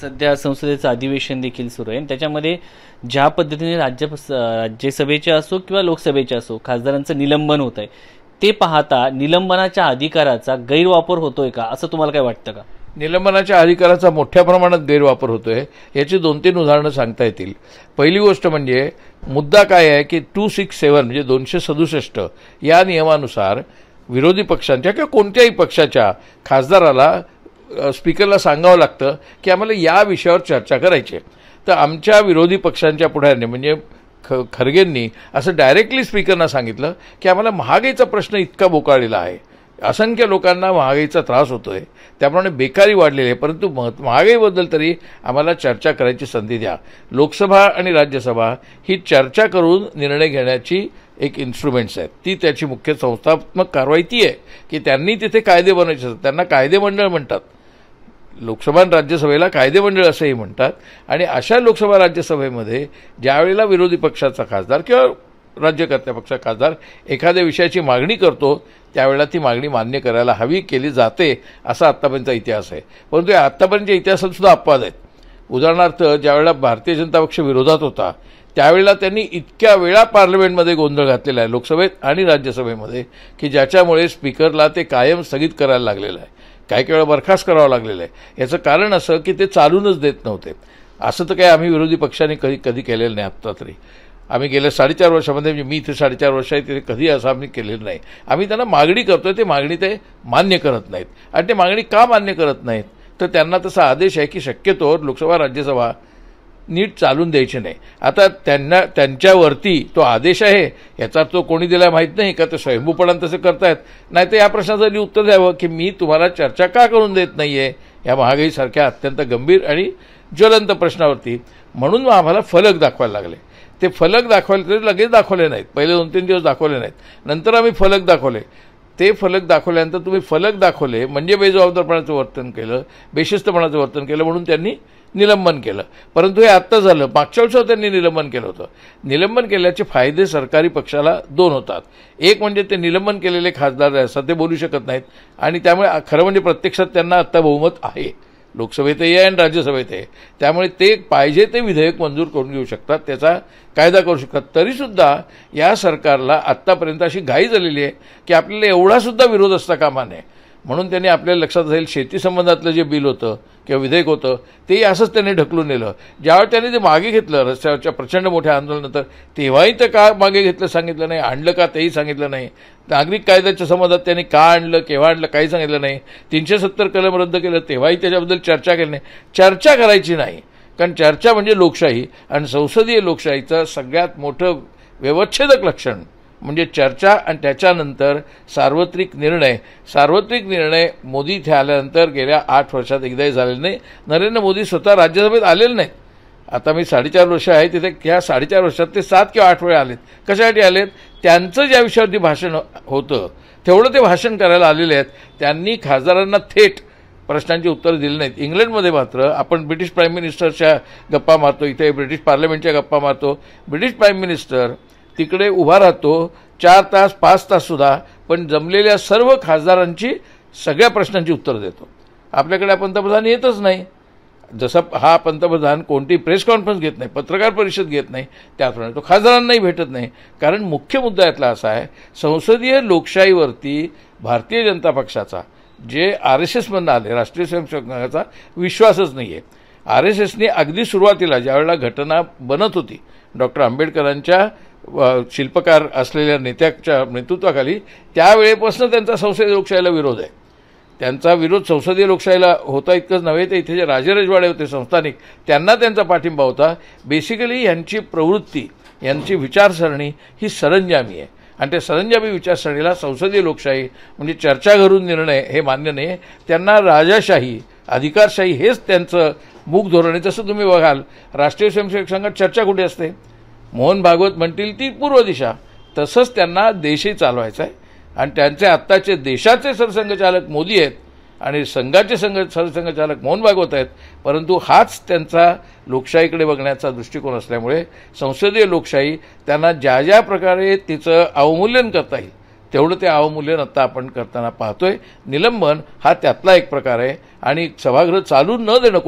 सध्या संसदेचं अधिवेशन देखील सुरू आहे त्याच्यामध्ये ज्या पद्धतीने राज्य राज्यसभेचे असो किंवा लोकसभेचे असो खासदारांचं निलंबन होत आहे ते पाहता निलंबनाच्या अधिकाराचा गैरवापर होतोय का असं तुम्हाला काय वाटतं का निलंबनाच्या अधिकाराचा मोठ्या प्रमाणात गैरवापर होतोय याची दोन तीन उदाहरणं सांगता येतील पहिली गोष्ट म्हणजे मुद्दा काय आहे की टू सिक्स सेवन म्हणजे दोनशे सदुसष्ट या नियमानुसार विरोधी पक्षांच्या किंवा कोणत्याही पक्षाच्या खासदाराला स्पीकरला सांगावं लागतं की आम्हाला या विषयावर चर्चा करायची आहे तर आमच्या विरोधी पक्षांच्या पुढ्यांनी म्हणजे ख खरगेंनी असं डायरेक्टली स्पीकरना सांगितलं की आम्हाला महागाईचा प्रश्न इतका बोकाळलेला आहे असंख्य लोकांना महागाईचा त्रास होतो आहे त्याप्रमाणे बेकारी वाढलेली आहे परंतु मह महागाईबद्दल तरी आम्हाला चर्चा करायची संधी द्या लोकसभा आणि राज्यसभा ही चर्चा करून निर्णय घेण्याची एक इन्स्ट्रुमेंट्स आहेत ती त्याची मुख्य संस्थात्मक कारवाई ती आहे की त्यांनी तिथे कायदे बनवायचे असतात त्यांना कायदे मंडळ म्हणतात लोकसभा आणि राज्यसभेला कायदेमंडळ असंही म्हणतात आणि अशा लोकसभा राज्यसभेमध्ये ज्यावेळेला विरोधी पक्षाचा खासदार किंवा राज्यकर्त्या पक्षाचा खासदार एखाद्या विषयाची मागणी करतो त्यावेळेला ती मागणी मान्य करायला हवी केली जाते असा आत्तापर्यंतचा इतिहास आहे परंतु या आत्तापर्यंतच्या इतिहासात सुद्धा अपवाद आहेत उदाहरणार्थ ज्यावेळेला भारतीय जनता पक्ष विरोधात होता त्यावेळेला त्यांनी इतक्या वेळा पार्लमेंटमध्ये गोंधळ घातलेला आहे लोकसभेत आणि राज्यसभेमध्ये की ज्याच्यामुळे स्पीकरला ते कायम स्थगित करायला लागलेलं आहे काही काही वेळा बरखास्त करावं लागलेलं आहे याचं कारण असं की ते चालूनच देत नव्हते असं तर काही आम्ही विरोधी पक्षाने कधी कधी केलेलं नाही आत्ता तरी आम्ही गेल्या साडेचार वर्षामध्ये म्हणजे मी इथे साडेचार वर्ष आहे तिथे कधी असं आम्ही केलेलं नाही आम्ही त्यांना मागणी करतो ते मागणी ते मान्य करत नाहीत आणि ते मागणी का मान्य करत नाहीत तर त्यांना तसा आदेश आहे की शक्यतो लोकसभा राज्यसभा नीट चालून द्यायचे नाही आता त्यांना त्यांच्यावरती तो आदेश आहे याचा तो कोणी दिला माहीत नाही का ते स्वयंभूपणान तसं करतायत नाही तर या प्रश्नाचं उत्तर द्यावं की मी तुम्हाला चर्चा का करून देत नाही आहे या महागाईसारख्या अत्यंत गंभीर आणि ज्वलंत प्रश्नावरती म्हणून आम्हाला फलक दाखवायला लागले ते फलक दाखवायला तरी लगेच दाखवले नाहीत पहिले दोन तीन दिवस दाखवले नाहीत नंतर आम्ही फलक दाखवले ते फलक दाखवल्यानंतर तुम्ही फलक दाखवले म्हणजे बेजबाबदारपणाचं वर्तन केलं बेशिस्तपणाचं वर्तन केलं म्हणून त्यांनी निलंबन केलं परंतु हे आत्ता झालं मागच्या वर्षावर त्यांनी निलंबन केलं होतं निलंबन केल्याचे फायदे सरकारी पक्षाला दोन होतात एक म्हणजे ते निलंबन केलेले खासदार असतात ते बोलू शकत नाहीत आणि त्यामुळे खरं म्हणजे प्रत्यक्षात त्यांना आत्ता बहुमत आहे लोकसभेत आहे आणि राज्यसभेत आहे त्यामुळे ते पाहिजे ते विधेयक मंजूर करून घेऊ शकतात त्याचा कायदा करू शकतात तरीसुद्धा या सरकारला आत्तापर्यंत अशी घाई झालेली आहे की आपल्याला एवढासुद्धा विरोध असता कामा नये म्हणून त्यांनी आपल्या लक्षात जाईल संबंधातलं जे बिल होतं किंवा विधेयक होतं तेही असंच त्यांनी ढकलून नेलं ज्यावेळी त्यांनी ते मागे घेतलं रस्त्यावरच्या प्रचंड मोठ्या आंदोलनानंतर तेव्हाही ते का मागे घेतलं सांगितलं नाही आणलं का तेही सांगितलं नाही नागरिक कायद्याच्या संबंधात त्यांनी का आणलं केव्हा आणलं काही सांगितलं नाही तीनशे सत्तर कलम रद्द केलं तेव्हाही त्याच्याबद्दल चर्चा केली नाही चर्चा करायची नाही कारण चर्चा म्हणजे लोकशाही आणि संसदीय लोकशाहीचं सगळ्यात मोठं व्यवच्छेदक लक्षण म्हणजे चर्चा आणि त्याच्यानंतर सार्वत्रिक निर्णय सार्वत्रिक निर्णय मोदी इथे आल्यानंतर गेल्या आठ वर्षात एकदाही झालेले नाही नरेंद्र मोदी स्वतः राज्यसभेत आलेले नाहीत आता मी साडेचार वर्ष आहे तिथे ह्या साडेचार वर्षात ते सात किंवा आठ वेळा आलेत कशासाठी आलेत त्यांचं ज्या विषयावरती भाषण होतं तेवढं ते भाषण करायला आलेले आहेत त्यांनी खासदारांना थेट प्रश्नांची उत्तर दिली नाहीत इंग्लंडमध्ये मात्र आपण ब्रिटिश प्राईम मिनिस्टरच्या गप्पा मारतो इथे ब्रिटिश पार्लमेंटच्या गप्पा मारतो ब्रिटिश प्राईम मिनिस्टर तिकडे उभा राहतो चार तास पाच सुद्धा पण जमलेल्या सर्व खासदारांची सगळ्या प्रश्नांची उत्तर देतो आपल्याकडे पंतप्रधान येतच नाही जसं हा पंतप्रधान कोणती प्रेस कॉन्फरन्स घेत नाही पत्रकार परिषद घेत नाही त्याप्रमाणे तो खासदारांनाही भेटत नाही कारण मुख्य मुद्दा यातला असा आहे संसदीय लोकशाहीवरती भारतीय जनता पक्षाचा जे आर एस एसमधनं आले राष्ट्रीय स्वयंसेवक संघाचा विश्वासच नाही आहे आर एस एसने अगदी सुरुवातीला ज्यावेळेला घटना बनत होती डॉक्टर आंबेडकरांच्या शिल्पकार असलेल्या नेत्याच्या नेतृत्वाखाली त्यावेळेपासून त्यांचा संसदीय लोकशाहीला विरोध आहे त्यांचा विरोध संसदीय लोकशाहीला होता इतकंच नव्हे तर इथे जे राजेरजवाडे होते संस्थानिक त्यांना त्यांचा पाठिंबा होता बेसिकली यांची प्रवृत्ती यांची विचारसरणी ही सरंजामी आहे आणि ते सरंजामी विचारसरणीला संसदीय लोकशाही म्हणजे चर्चा घरून निर्णय हे मान्य नाही त्यांना राजाशाही अधिकारशाही हेच त्यांचं मूक धोरण आहे जसं तुम्ही बघाल राष्ट्रीय स्वयंसेवक संघात चर्चा कुठे असते मोहन भागवत म्हणतील ती पूर्व दिशा तसंच त्यांना देशही चालवायचा आहे आणि त्यांचे आत्ताचे देशाचे सरसंघचालक मोदी आहेत आणि संघाचे संघ सरसंघचालक मोहन भागवत आहेत परंतु हाच त्यांचा लोकशाहीकडे बघण्याचा दृष्टिकोन असल्यामुळे संसदीय लोकशाही त्यांना ज्या ज्या प्रकारे तिचं अवमूल्यन करता येईल तेवढं ते अवमूल्यन आत्ता आपण करताना पाहतोय निलंबन हा त्यातला एक प्रकार आहे आणि सभागृह चालू न देणं